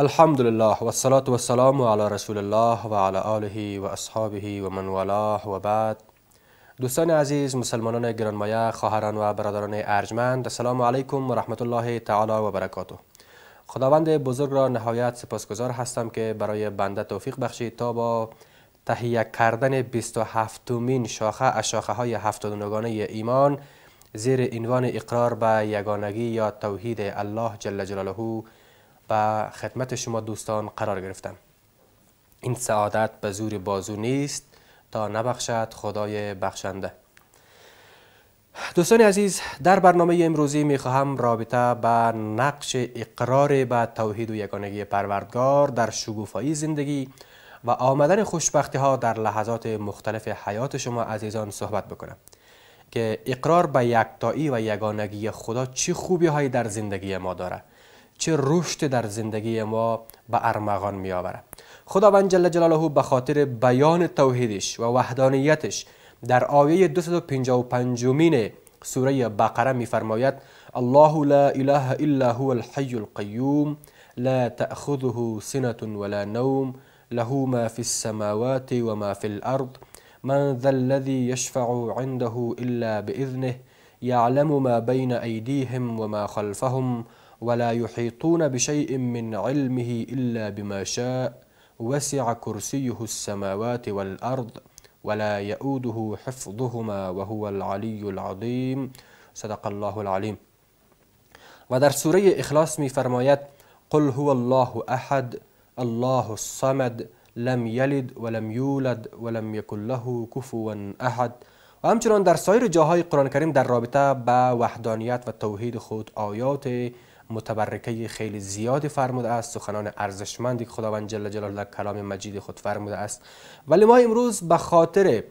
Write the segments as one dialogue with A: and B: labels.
A: الحمد لله والصلاة والسلام على رسول الله و علی آله و اصحابه و من والاه و بعد دوستان عزیز مسلمانان گرانمایه خواهران و برادران ارجمند السلام علیکم و رحمت الله تعالی و برکاته خداوند بزرگ را نهایت سپاسگزار هستم که برای بنده توفیق بخشید تا با تهیه کردن 27 مین شاخه از شاخه های نگانه ایمان زیر عنوان اقرار به یگانگی یا توحید الله جل جلاله و خدمت شما دوستان قرار گرفتم این سعادت به زور بازو نیست تا نبخشد خدای بخشنده دوستان عزیز در برنامه امروزی می رابطه به نقش اقرار به توحید و یگانگی پروردگار در شگوفایی زندگی و آمدن خوشبختی ها در لحظات مختلف حیات شما عزیزان صحبت بکنم که اقرار به یکتایی و یگانگی خدا چه خوبی هایی در زندگی ما داره چه رشد در زندگی ما به ارمغان می آورد خداوند جل جلاله به خاطر بیان توحیدش و وحدانیتش در آیه 255 مین سوره بقره میفرماید الله لا اله الا هو الحي القيوم لا تأخذه سنة ولا نوم له ما في السماوات وما في الأرض من ذا الذي يشفع عنده إلا بإذنه يعلم ما بين أيديهم وما خلفهم ولا يحيطون بشيء من علمه إلا بما شاء وسع كرسيه السماوات والأرض ولا يؤوده حفظهما وهو العلي العظيم صدق الله العليم ودر سوره اخلاص مي فرماید قل هو الله احد الله الصمد لم يلد ولم يولد ولم يكن له كفوا احد و همچنان در سایر جاهای قرآن کریم در رابطه به وحدانیت و توحید خود آیات متبرکه خیلی زیادی فرموده است سخنان ارزشمندی که خداوند جل جلال در کلام مجید خود فرموده است ولی ما امروز به خاطر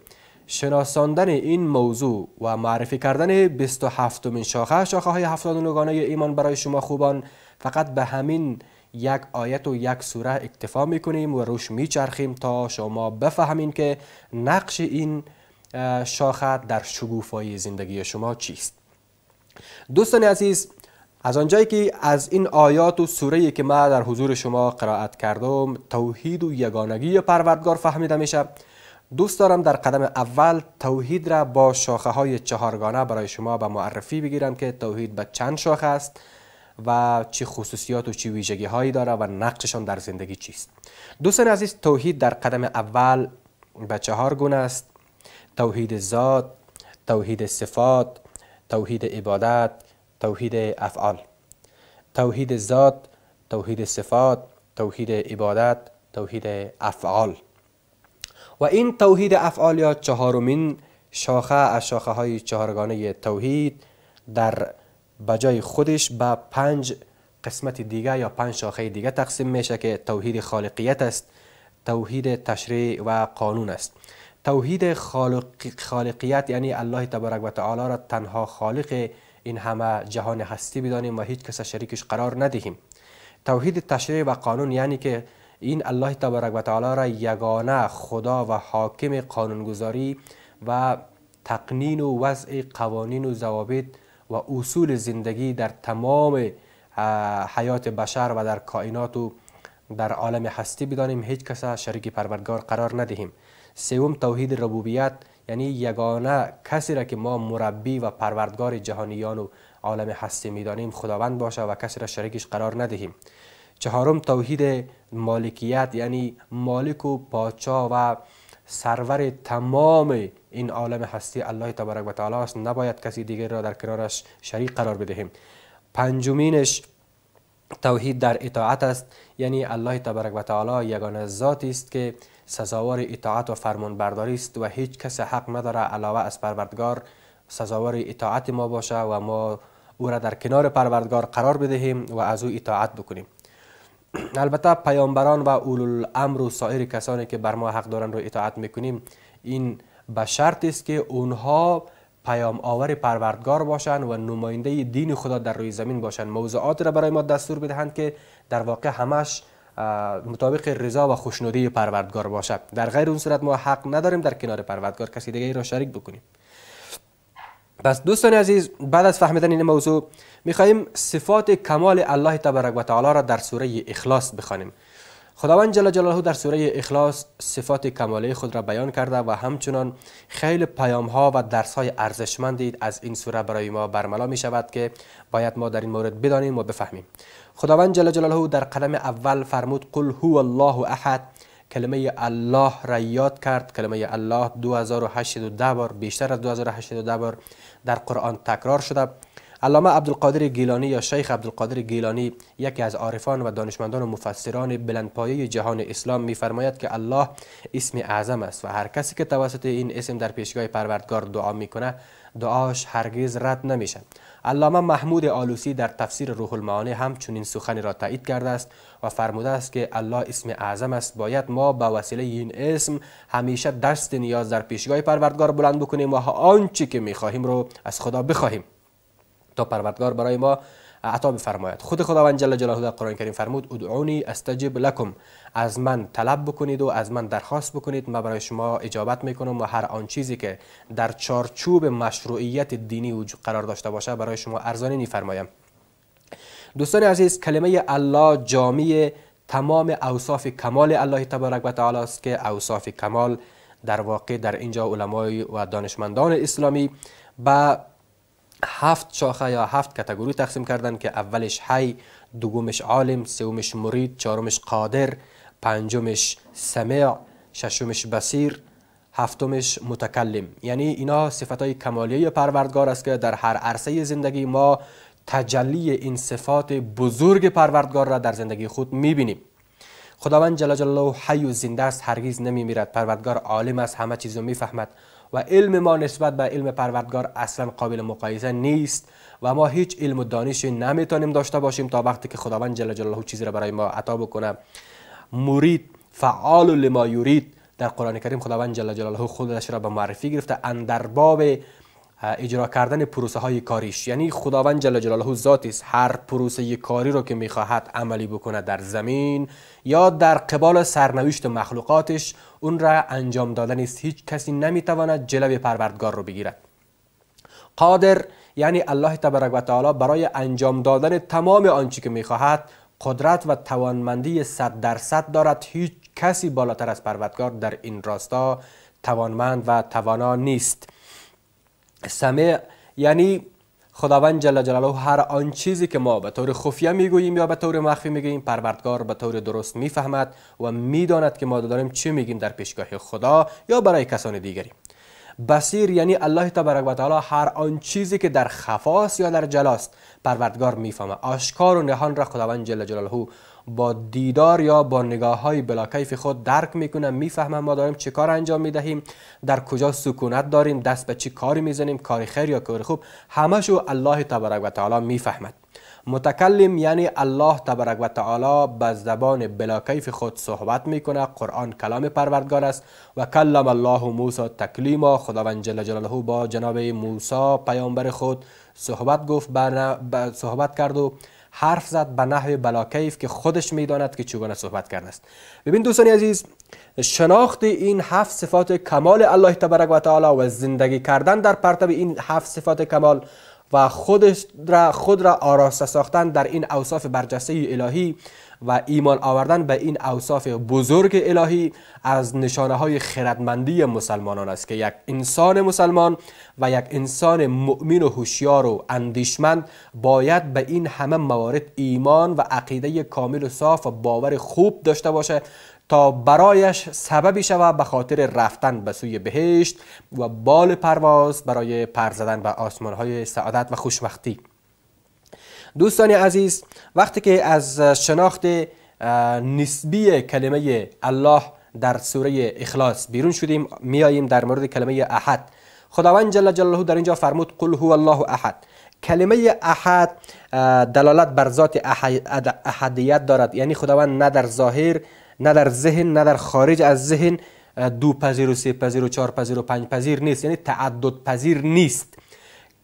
A: شناساندن این موضوع و معرفی کردن 27 مین شاخه شاخه های 79 ایمان برای شما خوبان فقط به همین یک آیت و یک سوره اکتفا میکنیم و روش میچرخیم تا شما بفهمین که نقش این شاخه در شگوفایی زندگی شما چیست دوستان عزیز از آنجایی که از این آیات و سوره که ما در حضور شما قرائت کردم توحید و یگانگی پروردگار فهمیده میشه دوست دارم در قدم اول توحید را با شاخه های چهارگانه برای شما به معرفی بگیرم که توحید به چند شاخه است و چه خصوصیات و چه ویژگی هایی داره و نقششان در زندگی چیست دوستان عزیز توحید در قدم اول به چهار گونه است توحید ذات توحید صفات توحید عبادت توحید افعال توحید ذات توحید صفات توحید عبادت توحید افعال و این توحید افعال یا چهارمین شاخه از شاخه های چهارگانه توحید در بجای خودش به پنج قسمت دیگه یا پنج شاخه دیگه تقسیم میشه که توحید خالقیت است توحید تشریع و قانون است توحید خالق خالقیت یعنی الله تبارک و تعالی را تنها خالق این همه جهان هستی بدانیم و هیچ کس شریکش قرار ندهیم توحید تشریع و قانون یعنی که این الله تبارک و تعالی را یگانه خدا و حاکم قانونگذاری و تقنین و وضع قوانین و ضوابط و اصول زندگی در تمام حیات بشر و در کائنات و در عالم هستی بدانیم هیچ کس شریک پروردگار قرار ندهیم سوم توحید ربوبیت یعنی یگانه کسی را که ما مربی و پروردگار جهانیان و عالم هستی میدانیم خداوند باشه و کسی را شریکش قرار ندهیم چهارم توحید مالکیت یعنی مالک و پادشاه و سرور تمام این عالم هستی الله تبارک و تعالی است نباید کسی دیگر را در کنارش شریک قرار بدهیم پنجمینش توحید در اطاعت است یعنی الله تبارک و تعالی یگانه ذاتی است که سزاوار اطاعت و فرمانبرداری است و هیچ کس حق نداره علاوه از پروردگار سزاوار اطاعت ما باشه و ما او را در کنار پروردگار قرار بدهیم و از او اطاعت بکنیم البته پیامبران و اول الامر و سایر کسانی که بر ما حق دارن رو اطاعت میکنیم این به شرط است که اونها پیام آور پروردگار باشند و نماینده دین خدا در روی زمین باشند موضوعات را برای ما دستور بدهند که در واقع همش مطابق رضا و خوشنودی پروردگار باشد در غیر اون صورت ما حق نداریم در کنار پروردگار کسی دیگه را شریک بکنیم پس دوستان عزیز بعد از فهمیدن این موضوع میخواهیم صفات کمال الله تبارک و تعالی را در سوره اخلاص بخوانیم خداوند جل جلاله در سوره اخلاص صفات کمالی خود را بیان کرده و همچنان خیلی پیام ها و درس های ارزشمندی از این سوره برای ما برملا می شود که باید ما در این مورد بدانیم و بفهمیم خداوند جل جلاله در قدم اول فرمود قل هو الله احد کلمه الله را یاد کرد کلمه الله 2810 بار بیشتر از 2810 بار در قرآن تکرار شده علامه عبدالقادر گیلانی یا شیخ عبدالقادر گیلانی یکی از عارفان و دانشمندان و مفسران بلندپایه جهان اسلام میفرماید که الله اسم اعظم است و هر کسی که توسط این اسم در پیشگاه پروردگار دعا میکنه دعاش هرگز رد نمیشه علامه محمود آلوسی در تفسیر روح المعانی هم چنین سخنی را تایید کرده است و فرموده است که الله اسم اعظم است باید ما با وسیله این اسم همیشه دست نیاز در پیشگاه پروردگار بلند بکنیم و آنچه که میخواهیم رو از خدا بخواهیم تا پروردگار برای ما عطا بفرماید خود خداوند جل جلاله در قرآن کریم فرمود ادعونی استجب لکم از من طلب بکنید و از من درخواست بکنید من برای شما اجابت میکنم و هر آن چیزی که در چارچوب مشروعیت دینی وجود قرار داشته باشه برای شما ارزانی نیفرمایم دوستان عزیز کلمه الله جامع تمام اوصاف کمال الله تبارک و تعالی است که اوصاف کمال در واقع در اینجا علمای و دانشمندان اسلامی به هفت شاخه یا هفت کتگوری تقسیم کردن که اولش حی دومش عالم سومش مرید چهارمش قادر پنجمش سمع ششمش بصیر هفتمش متکلم یعنی اینا صفت های کمالیه پروردگار است که در هر عرصه زندگی ما تجلی این صفات بزرگ پروردگار را در زندگی خود میبینیم خداوند جل جلاله حی و زنده است هرگز نمیمیرد پروردگار عالم است همه چیز رو میفهمد و علم ما نسبت به علم پروردگار اصلا قابل مقایسه نیست و ما هیچ علم و دانشی نمیتونیم داشته باشیم تا وقتی که خداوند جل جلاله چیزی را برای ما عطا بکنه مرید فعال لما یورید در قرآن کریم خداوند جل جلاله خودش را به معرفی گرفته اندر باب اجرا کردن پروسه های کاریش یعنی خداوند جل جلاله ذات است هر پروسه کاری رو که میخواهد عملی بکنه در زمین یا در قبال سرنوشت مخلوقاتش اون را انجام دادن است هیچ کسی نمیتواند جلوی پروردگار رو بگیرد قادر یعنی الله تبارک و تعالی برای انجام دادن تمام آنچه که میخواهد قدرت و توانمندی صد درصد دارد هیچ کسی بالاتر از پروردگار در این راستا توانمند و توانا نیست سمع یعنی خداوند جل جلاله هر آن چیزی که ما به طور خفیه میگوییم یا به طور مخفی میگوییم پروردگار به طور درست میفهمد و میداند که ما داریم چی میگیم در پیشگاه خدا یا برای کسان دیگری بصیر یعنی الله تبارک و تعالی هر آن چیزی که در خفاست یا در جلاست پروردگار میفهمه آشکار و نهان را خداوند جل جلاله با دیدار یا با نگاه های بلاکیف خود درک میکنم میفهمم ما داریم چه کار انجام میدهیم در کجا سکونت داریم دست به چی کاری میزنیم کاری خیر یا کاری خوب همشو الله تبارک و تعالی میفهمد متکلم یعنی الله تبارک و تعالی به زبان بلاکیف خود صحبت میکنه قرآن کلام پروردگار است و کلم الله موسی تکلیما خداوند جل جلاله با جناب موسی پیامبر خود صحبت گفت صحبت کرد و حرف زد به نحو بلاکیف که خودش میداند که چگونه صحبت کرده است ببین دوستان عزیز شناخت این هفت صفات کمال الله تبارک و تعالی و زندگی کردن در پرتب این هفت صفات کمال و خودش را خود را آراسته ساختن در این اوصاف برجسته الهی و ایمان آوردن به این اوصاف بزرگ الهی از نشانه های خردمندی مسلمانان است که یک انسان مسلمان و یک انسان مؤمن و هوشیار و اندیشمند باید به این همه موارد ایمان و عقیده کامل و صاف و باور خوب داشته باشه تا برایش سببی شود به خاطر رفتن به سوی بهشت و بال پرواز برای پر زدن به آسمانهای سعادت و خوشبختی دوستان عزیز وقتی که از شناخت نسبی کلمه الله در سوره اخلاص بیرون شدیم میاییم در مورد کلمه احد خداوند جل جلاله در اینجا فرمود قل هو الله احد کلمه احد دلالت بر ذات احدیت دارد یعنی خداوند نه در ظاهر نه در ذهن نه در خارج از ذهن دو پذیر و سه پذیر و چهار پذیر و پنج پذیر نیست یعنی تعدد پذیر نیست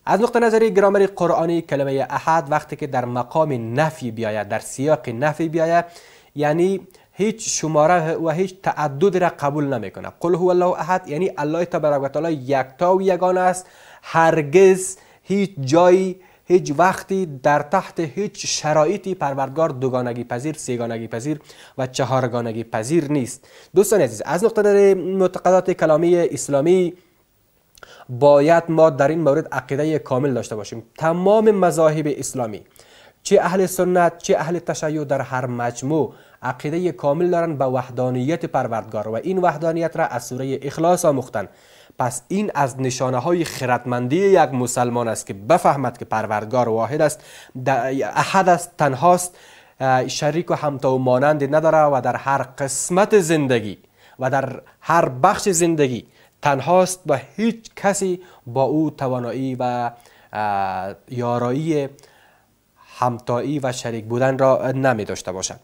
A: از نقطه نظر گرامر قرآنی کلمه احد وقتی که در مقام نفی بیاید در سیاق نفی بیاید یعنی هیچ شماره و هیچ تعدد را قبول نمیکنه قل هو الله احد یعنی الله تبارک و تعالی یکتا و یگانه است هرگز هیچ جایی هیچ وقتی در تحت هیچ شرایطی پروردگار دوگانگی پذیر سیگانگی پذیر و چهارگانگی پذیر نیست دوستان عزیز از نقطه نظر معتقدات کلامی اسلامی باید ما در این مورد عقیده کامل داشته باشیم تمام مذاهب اسلامی چه اهل سنت چه اهل تشیع در هر مجموع عقیده کامل دارن به وحدانیت پروردگار و این وحدانیت را از سوره اخلاص آموختن پس این از نشانه های خردمندی یک مسلمان است که بفهمد که پروردگار واحد است احد است تنهاست شریک و همتا و مانند نداره و در هر قسمت زندگی و در هر بخش زندگی تنهاست و هیچ کسی با او توانایی و یارایی همتایی و شریک بودن را نمی داشته باشد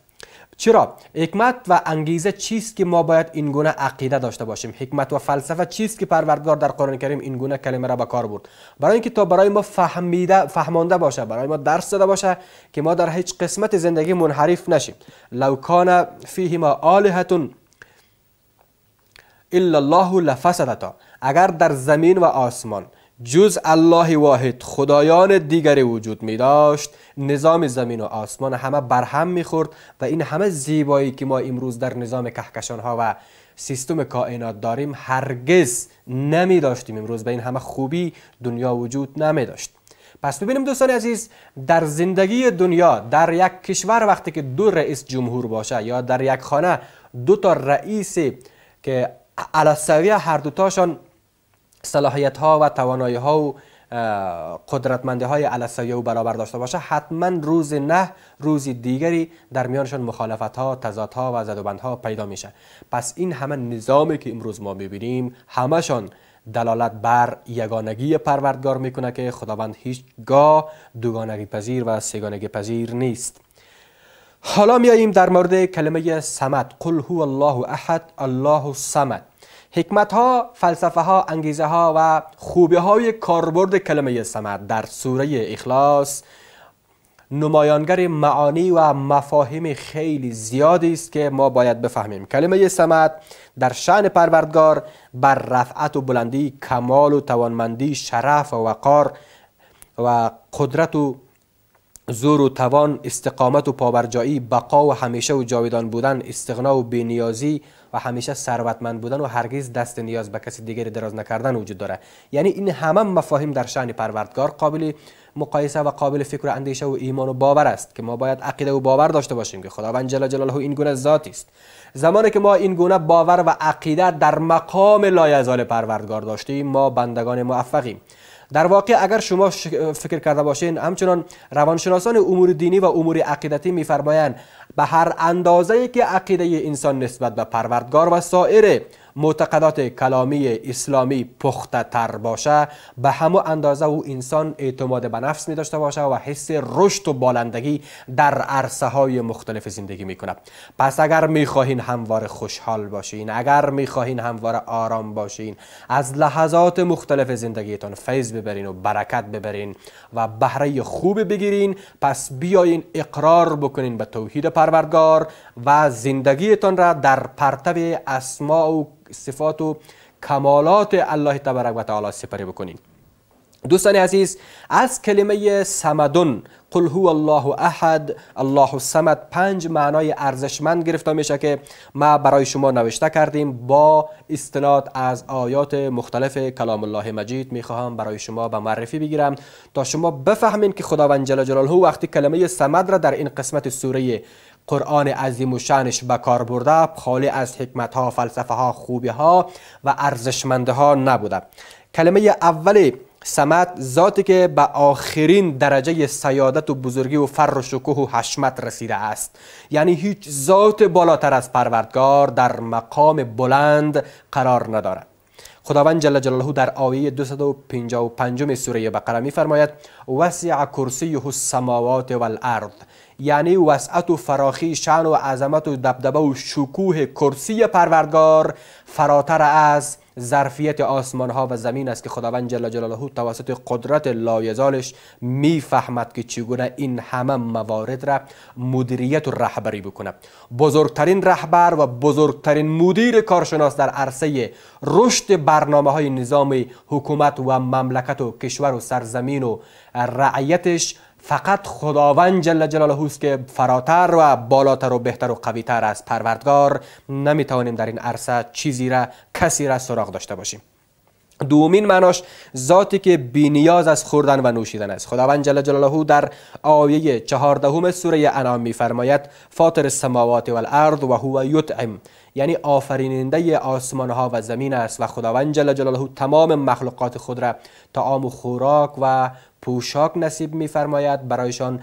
A: چرا حکمت و انگیزه چیست که ما باید این گونه عقیده داشته باشیم حکمت و فلسفه چیست که پروردگار در قرآن کریم این گونه کلمه را به کار برد برای اینکه تا برای ما فهمیده فهمانده باشه برای ما درس داده باشه که ما در هیچ قسمت زندگی منحرف نشیم لو کان فیهما آلهتون الا الله لفسدتا اگر در زمین و آسمان جز الله واحد خدایان دیگری وجود می داشت نظام زمین و آسمان همه برهم می خورد و این همه زیبایی که ما امروز در نظام کهکشان ها و سیستم کائنات داریم هرگز نمی داشتیم امروز به این همه خوبی دنیا وجود نمی داشت پس ببینیم دوستان عزیز در زندگی دنیا در یک کشور وقتی که دو رئیس جمهور باشه یا در یک خانه دو تا رئیس که علاسویه هر دوتاشان صلاحیت ها و توانایی ها و قدرتمندی های علاسویه و برابر داشته باشه حتما روز نه روز دیگری در میانشان مخالفت ها تضاد ها و زدوبند ها پیدا میشه پس این همه نظامی که امروز ما میبینیم همشان دلالت بر یگانگی پروردگار میکنه که خداوند هیچگاه دوگانگی پذیر و سگانگی پذیر نیست حالا میاییم در مورد کلمه سمت قل هو الله احد الله سمت. حکمت ها فلسفه ها انگیزه ها و خوبی های کاربرد کلمه سمت در سوره اخلاص نمایانگر معانی و مفاهیم خیلی زیادی است که ما باید بفهمیم کلمه سمت در شعن پروردگار بر رفعت و بلندی کمال و توانمندی شرف و وقار و قدرت و زور و توان استقامت و پابرجایی بقا و همیشه و جاویدان بودن استغنا و بینیازی و همیشه ثروتمند بودن و هرگز دست نیاز به کسی دیگری دراز نکردن وجود داره یعنی این همه مفاهیم در شأن پروردگار قابل مقایسه و قابل فکر و اندیشه و ایمان و باور است که ما باید عقیده و باور داشته باشیم که خداوند جل جلاله این گونه ذاتی است زمانی که ما این گونه باور و عقیده در مقام لایزال پروردگار داشتیم ما بندگان موفقیم در واقع اگر شما فکر کرده باشین همچنان روانشناسان امور دینی و امور عقیدتی میفرمایند به هر اندازه که عقیده انسان نسبت به پروردگار و سایر معتقدات کلامی اسلامی پخته تر باشه به همه اندازه او انسان اعتماد به نفس می داشته باشه و حس رشد و بالندگی در عرصه های مختلف زندگی می کنه پس اگر می خواهین هموار خوشحال باشین اگر می خواهین هموار آرام باشین از لحظات مختلف زندگیتان فیض ببرین و برکت ببرین و بهره خوب بگیرین پس بیاین اقرار بکنین به توحید پروردگار و زندگیتان را در پرتو اسماء و صفات و کمالات الله تبارک و تعالی سپری بکنیم دوستان عزیز از کلمه سمدون قل هو الله احد الله سمد پنج معنای ارزشمند گرفته میشه که ما برای شما نوشته کردیم با استناد از آیات مختلف کلام الله مجید میخواهم برای شما به معرفی بگیرم تا شما بفهمین که خداوند جل جلاله وقتی کلمه سمد را در این قسمت سوره قرآن عظیم و شنش به کار برده خالی از حکمت ها فلسفه ها خوبی ها و ارزشمنده ها نبوده کلمه اول سمت ذاتی که به آخرین درجه سیادت و بزرگی و فر و شکوه و حشمت رسیده است یعنی هیچ ذات بالاتر از پروردگار در مقام بلند قرار ندارد خداوند جل جلاله در آیه 255 سوره بقره می فرماید وسع کرسیه السماوات والارض یعنی وسعت و فراخی شان و عظمت و دبدبه و شکوه کرسی پروردگار فراتر از ظرفیت آسمان ها و زمین است که خداوند جل جلاله توسط قدرت لایزالش میفهمد که چگونه این همه موارد را مدیریت و رهبری بکنه بزرگترین رهبر و بزرگترین مدیر کارشناس در عرصه رشد برنامه های نظام حکومت و مملکت و کشور و سرزمین و رعیتش فقط خداوند جل جلاله است که فراتر و بالاتر و بهتر و قویتر از پروردگار نمیتوانیم در این عرصه چیزی را کسی را سراغ داشته باشیم دومین معناش ذاتی که بینیاز از خوردن و نوشیدن است خداوند جل جلاله در آیه چهاردهم سوره انعام میفرماید فاطر السماوات والارض و هو یطعم یعنی آفریننده آسمان ها و زمین است و خداوند جل جلاله تمام مخلوقات خود را آم و خوراک و پوشاک نصیب میفرماید برایشان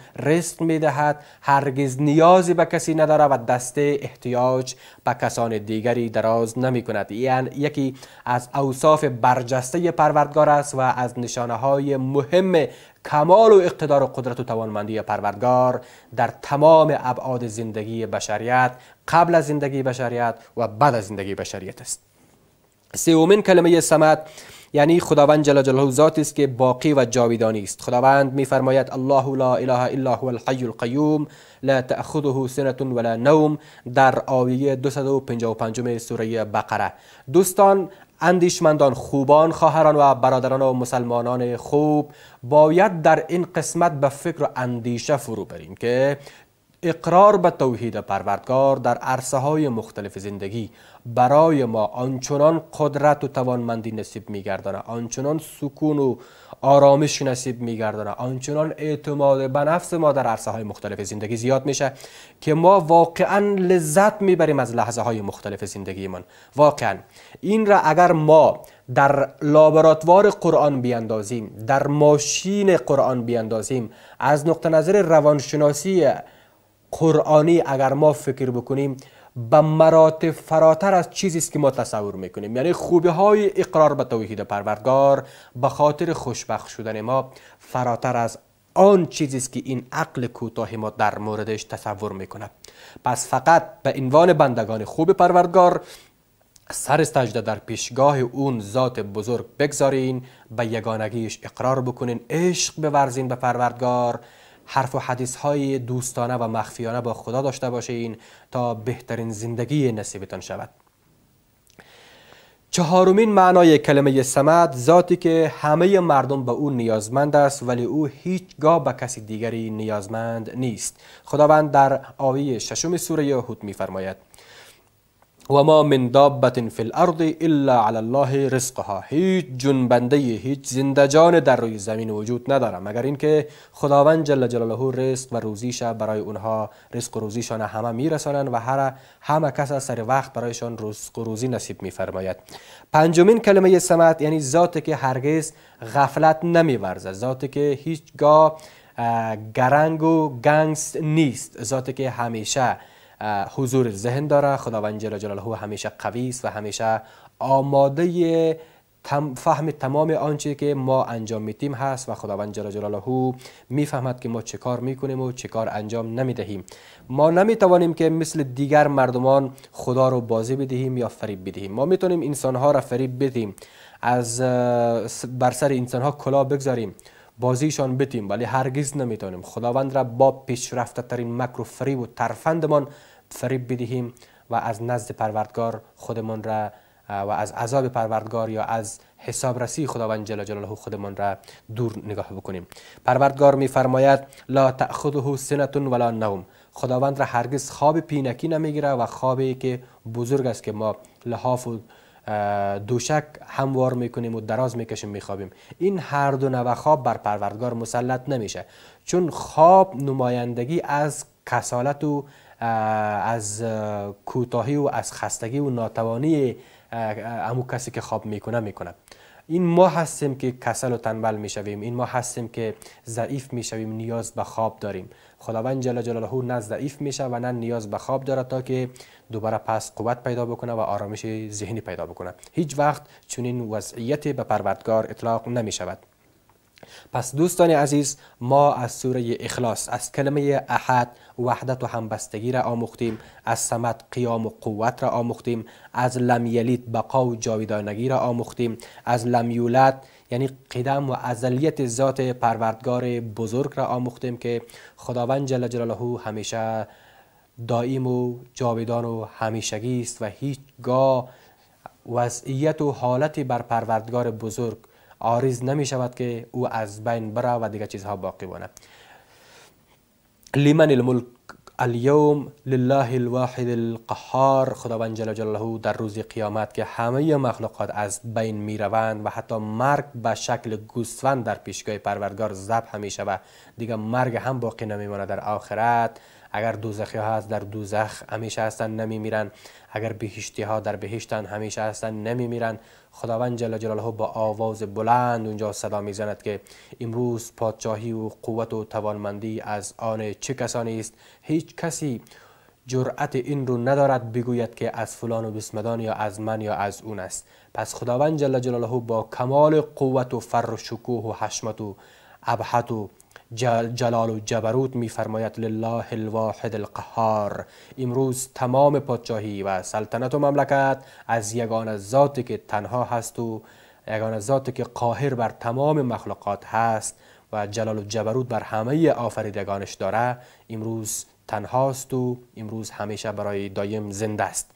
A: می دهد، هرگز نیازی به کسی نداره و دسته احتیاج به کسان دیگری دراز نمی کند این یعنی یکی از اوصاف برجسته پروردگار است و از نشانه های مهم کمال و اقتدار و قدرت و توانمندی پروردگار در تمام ابعاد زندگی بشریت قبل از زندگی بشریت و بعد از زندگی بشریت است سومین کلمه سمت یعنی خداوند جل جلاله ذاتی است که باقی و جاویدانی است خداوند میفرماید الله لا اله الا هو الحی القیوم لا تأخذه سنة ولا نوم در آیه 255 سوره بقره دوستان اندیشمندان خوبان خواهران و برادران و مسلمانان خوب باید در این قسمت به فکر و اندیشه فرو بریم که اقرار به توحید پروردگار در عرصه های مختلف زندگی برای ما آنچنان قدرت و توانمندی نصیب میگردانه آنچنان سکون و آرامش نصیب میگردانه آنچنان اعتماد به نفس ما در عرصه های مختلف زندگی زیاد میشه که ما واقعا لذت میبریم از لحظه های مختلف زندگیمان واقعا این را اگر ما در لابراتوار قرآن بیاندازیم در ماشین قرآن بیاندازیم از نقطه نظر روانشناسی قرآنی اگر ما فکر بکنیم به مراتب فراتر از چیزی است که ما تصور میکنیم یعنی خوبی های اقرار به توحید پروردگار به خاطر خوشبخت شدن ما فراتر از آن چیزی است که این عقل کوتاه ما در موردش تصور میکنه پس فقط به عنوان بندگان خوب پروردگار سر سجده در پیشگاه اون ذات بزرگ بگذارین به یگانگیش اقرار بکنین عشق بورزین به پروردگار حرف و حدیث های دوستانه و مخفیانه با خدا داشته باشین تا بهترین زندگی نصیبتان شود چهارمین معنای کلمه سمت ذاتی که همه مردم به او نیازمند است ولی او هیچگاه به کسی دیگری نیازمند نیست خداوند در آیه ششم سوره هود میفرماید و ما من دابت فی الارض الا علی الله رزقها هیچ جنبنده هیچ زندجان در روی زمین وجود نداره مگر اینکه خداوند جل جلاله رزق و روزیش برای اونها رزق و روزیشان همه میرسانند و هر همه کس سر وقت برایشان رزق و روزی نصیب میفرماید پنجمین کلمه سمت یعنی ذاتی که هرگز غفلت نمیورزه ذاتی که هیچگاه گرنگ و گنگست نیست ذاتی که همیشه حضور ذهن داره خداوند جل جلاله همیشه قوی است و همیشه آماده فهم تمام آنچه که ما انجام میتیم هست و خداوند جل جلاله میفهمد که ما چه کار میکنیم و چه کار انجام نمیدهیم ما نمیتوانیم که مثل دیگر مردمان خدا رو بازی بدهیم یا فریب بدهیم ما میتونیم انسانها را فریب بدیم از بر سر انسانها کلا بگذاریم بازیشان بتیم ولی هرگز نمیتونیم خداوند را با پیشرفته ترین مکر و فریب و ترفندمان فریب بدهیم و از نزد پروردگار خودمان را و از عذاب پروردگار یا از حسابرسی خداوند جل جلاله خودمان را دور نگاه بکنیم پروردگار میفرماید لا تاخذه سنتون ولا نوم خداوند را هرگز خواب پینکی نمیگیره و خوابی که بزرگ است که ما لحاف دوشک هموار میکنیم و دراز میکشیم میخوابیم این هر دو نوع خواب بر پروردگار مسلط نمیشه چون خواب نمایندگی از کسالت و از کوتاهی و از خستگی و ناتوانی امو کسی که خواب میکنه میکنه این ما هستیم که کسل و تنبل میشویم این ما هستیم که ضعیف میشویم نیاز به خواب داریم خداوند جل جلاله نه ضعیف میشه و نه نیاز به خواب داره تا که دوباره پس قوت پیدا بکنه و آرامش ذهنی پیدا بکنه هیچ وقت چنین وضعیتی به پروردگار اطلاق نمیشود پس دوستان عزیز ما از سوره اخلاص از کلمه احد وحدت و همبستگی را آموختیم از سمت قیام و قوت را آموختیم از لم بقا و جاویدانگی را آموختیم از لم یعنی قدم و ازلیت ذات پروردگار بزرگ را آموختیم که خداوند جل جلاله همیشه دائم و جاویدان و همیشگی است و هیچگاه وضعیت و حالتی بر پروردگار بزرگ آریز نمی شود که او از بین بره و دیگه چیزها باقی بانه لیمن الملک الیوم لله الواحد القهار خداوند جل جلاله در روز قیامت که همه مخلوقات از بین می روند و حتی مرگ به شکل گوسفند در پیشگاه پروردگار ذبح می شود دیگه مرگ هم باقی نمی در آخرت اگر دوزخی ها هست در دوزخ همیشه هستند نمی میرن اگر بهشتی ها در بهشتن همیشه هستند نمی میرن خداوند جل جلاله با آواز بلند اونجا صدا میزند که امروز پادشاهی و قوت و توانمندی از آن چه کسانی است هیچ کسی جرأت این رو ندارد بگوید که از فلان و بسمدان یا از من یا از اون است پس خداوند جل جلاله با کمال قوت و فر و شکوه و حشمت و ابحت و جلال و جبروت میفرماید لله الواحد القهار امروز تمام پادشاهی و سلطنت و مملکت از یگان ذاتی که تنها هست و یگان ذاتی که قاهر بر تمام مخلوقات هست و جلال و جبروت بر همه آفریدگانش داره امروز تنهاست و امروز همیشه برای دایم زنده است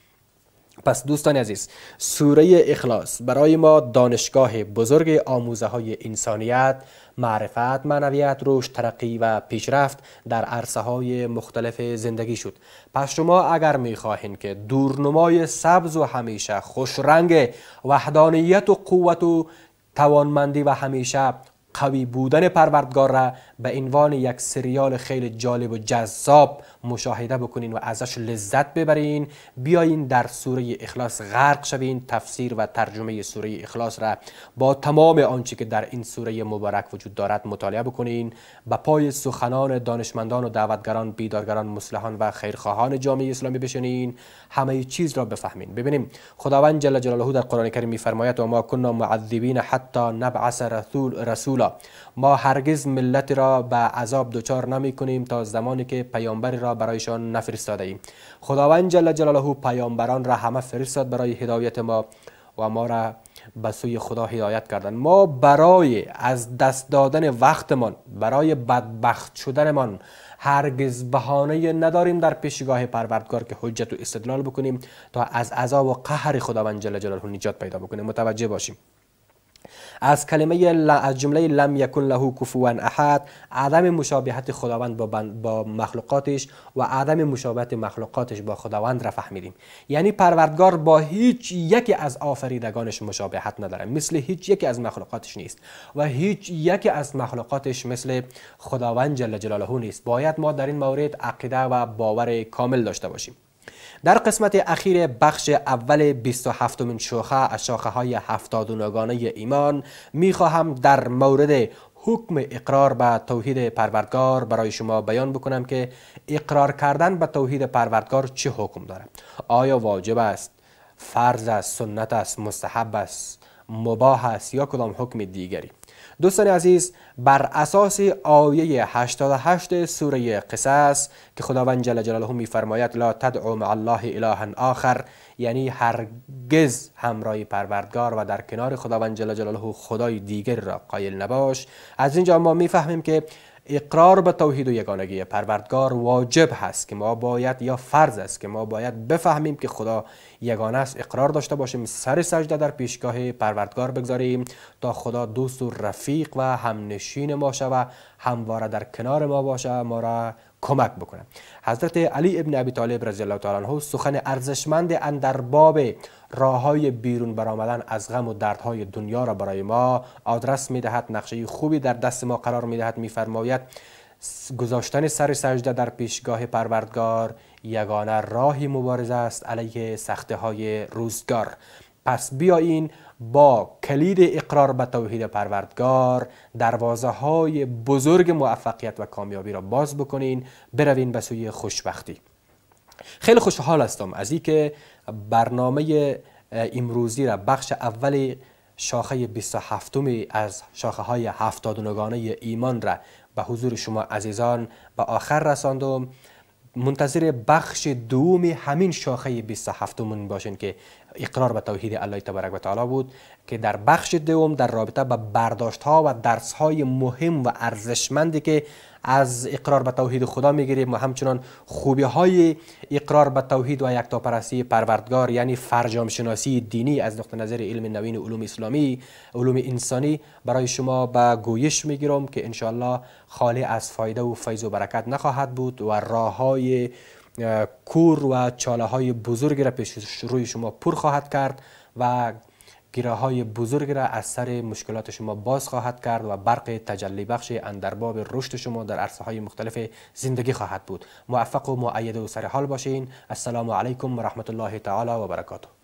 A: پس دوستان عزیز سوره اخلاص برای ما دانشگاه بزرگ آموزه های انسانیت معرفت، معنویت، رشد، ترقی و پیشرفت در عرصه های مختلف زندگی شد پس شما اگر میخواهید که دورنمای سبز و همیشه خوش رنگ وحدانیت و قوت و توانمندی و همیشه قوی بودن پروردگار را به عنوان یک سریال خیلی جالب و جذاب مشاهده بکنین و ازش لذت ببرین بیاین در سوره اخلاص غرق شوین تفسیر و ترجمه سوره اخلاص را با تمام آنچه که در این سوره مبارک وجود دارد مطالعه بکنین به پای سخنان دانشمندان و دعوتگران بیدارگران مسلحان و خیرخواهان جامعه اسلامی بشنین همه چیز را بفهمین ببینیم خداوند جل جلاله در قرآن کریم میفرماید و ما کنا معذبین حتی نبعث رسول رسولا ما هرگز ملت را به عذاب دچار نمی کنیم تا زمانی که پیامبری را برایشان نفرستاده ایم خداوند جل جلاله پیامبران را همه فرستاد برای هدایت ما و ما را به سوی خدا هدایت کردن ما برای از دست دادن وقتمان برای بدبخت شدنمان هرگز بهانه نداریم در پیشگاه پروردگار که حجت و استدلال بکنیم تا از عذاب و قهر خداوند جل جلاله نجات پیدا بکنیم متوجه باشیم از کلمه ل... از جمله لم یکن له کفوان احد عدم مشابهت خداوند با, با مخلوقاتش و عدم مشابهت مخلوقاتش با خداوند را فهمیدیم یعنی پروردگار با هیچ یکی از آفریدگانش مشابهت نداره مثل هیچ یکی از مخلوقاتش نیست و هیچ یکی از مخلوقاتش مثل خداوند جل جلاله نیست باید ما در این مورد عقیده و باور کامل داشته باشیم در قسمت اخیر بخش اول 27 من شوخه از شاخه های نگانه ایمان خواهم در مورد حکم اقرار به توحید پروردگار برای شما بیان بکنم که اقرار کردن به توحید پروردگار چه حکم داره آیا واجب است فرض است سنت است مستحب است مباه است یا کدام حکم دیگری دوستان عزیز بر اساس آیه 88 سوره قصص که خداوند جل جلاله میفرماید لا تدعو مع الله اله آخر یعنی هرگز همراه پروردگار و در کنار خداوند جل جلاله خدای دیگر را قائل نباش از اینجا ما میفهمیم که اقرار به توحید و یگانگی پروردگار واجب هست که ما باید یا فرض است که ما باید بفهمیم که خدا یگانه است اقرار داشته باشیم سر سجده در پیشگاه پروردگار بگذاریم تا خدا دوست و رفیق و همنشین ما شود همواره در کنار ما باشه ما کمک بکنه حضرت علی ابن ابی طالب رضی الله تعالی عنه سخن ارزشمند در باب راه های بیرون برآمدن از غم و دردهای دنیا را برای ما آدرس میدهد نقشه خوبی در دست ما قرار میدهد میفرماید گذاشتن سر سجده در پیشگاه پروردگار یگانه راهی مبارزه است علیه سخته های روزگار پس بیایین با کلید اقرار به توحید پروردگار دروازه های بزرگ موفقیت و کامیابی را باز بکنین بروین به سوی خوشبختی خیلی خوشحال هستم از اینکه برنامه امروزی را بخش اول شاخه 27 از شاخه های نگانه ایمان را به حضور شما عزیزان به آخر رساندم منتظر بخش دوم همین شاخه 27 مون باشین که اقرار به توحید الله تبارک و تعالی بود که در بخش دوم در رابطه به برداشت ها و درس های مهم و ارزشمندی که از اقرار به توحید خدا میگیریم و همچنان خوبی های اقرار به توحید و یکتاپرستی پروردگار یعنی فرجام شناسی دینی از نقطه نظر علم نوین علوم اسلامی علوم انسانی برای شما به گویش میگیرم که انشاءالله خالی از فایده و فیض و برکت نخواهد بود و راه های کور و چاله های بزرگ را پیش روی شما پر خواهد کرد و گیره های بزرگ را از سر مشکلات شما باز خواهد کرد و برق تجلی بخش اندرباب رشد شما در عرصه های مختلف زندگی خواهد بود موفق و معید و سر حال باشین السلام علیکم و رحمت الله تعالی و برکاته